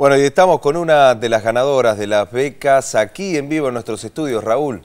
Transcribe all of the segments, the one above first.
Bueno, y estamos con una de las ganadoras de las becas aquí en vivo en nuestros estudios, Raúl.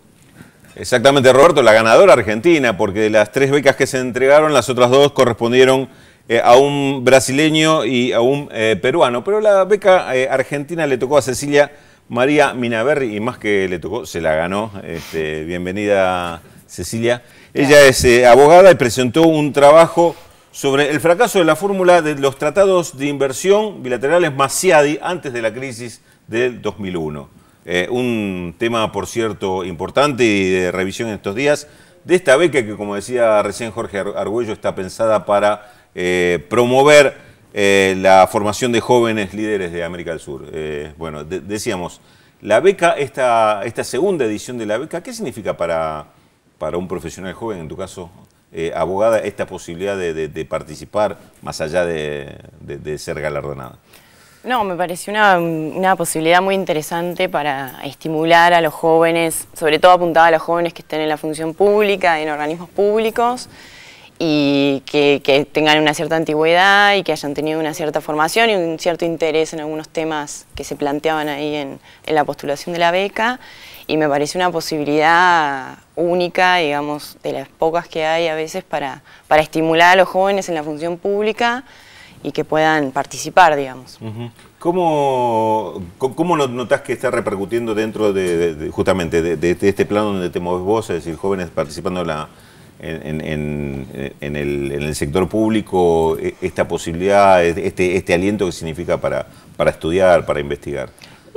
Exactamente, Roberto, la ganadora argentina, porque de las tres becas que se entregaron, las otras dos correspondieron eh, a un brasileño y a un eh, peruano. Pero la beca eh, argentina le tocó a Cecilia María Minaberri, y más que le tocó, se la ganó. Este, bienvenida, Cecilia. Ella es abogada y presentó un trabajo sobre el fracaso de la fórmula de los tratados de inversión bilaterales Maciadi antes de la crisis del 2001. Eh, un tema, por cierto, importante y de revisión en estos días, de esta beca que, como decía recién Jorge Argüello, está pensada para eh, promover eh, la formación de jóvenes líderes de América del Sur. bueno, decíamos, la beca, esta, esta segunda edición de la beca, ¿qué significa para, para un profesional joven, en tu caso, eh, abogada, esta posibilidad de, participar más allá de, ser galardonada? No, me pareció una, una, posibilidad muy interesante para estimular a los jóvenes, sobre todo apuntada a los jóvenes que estén en la función pública, en organismos públicos, y que, tengan una cierta antigüedad y que hayan tenido una cierta formación y un cierto interés en algunos temas que se planteaban ahí en, la postulación de la beca y me parece una posibilidad única, digamos, de las pocas que hay a veces para, para estimular a los jóvenes en la función pública y que puedan participar, digamos. ¿Cómo, ¿Cómo, notas que está repercutiendo dentro de, justamente de, este plano donde te mueves vos, es decir, jóvenes participando en la en, el, sector público e, esta posibilidad, este, este, aliento que significa para, para estudiar, para investigar?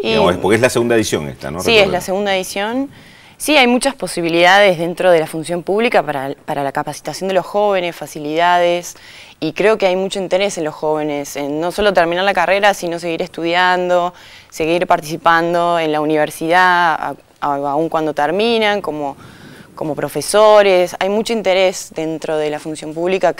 Eh, porque es la segunda edición esta, ¿no? Sí, es la segunda edición. Sí, hay muchas posibilidades dentro de la función pública para, para, la capacitación de los jóvenes, facilidades, y creo que hay mucho interés en los jóvenes, en no solo terminar la carrera, sino seguir estudiando, seguir participando en la universidad, aún cuando terminan, como como profesores, hay mucho interés dentro de la función pública.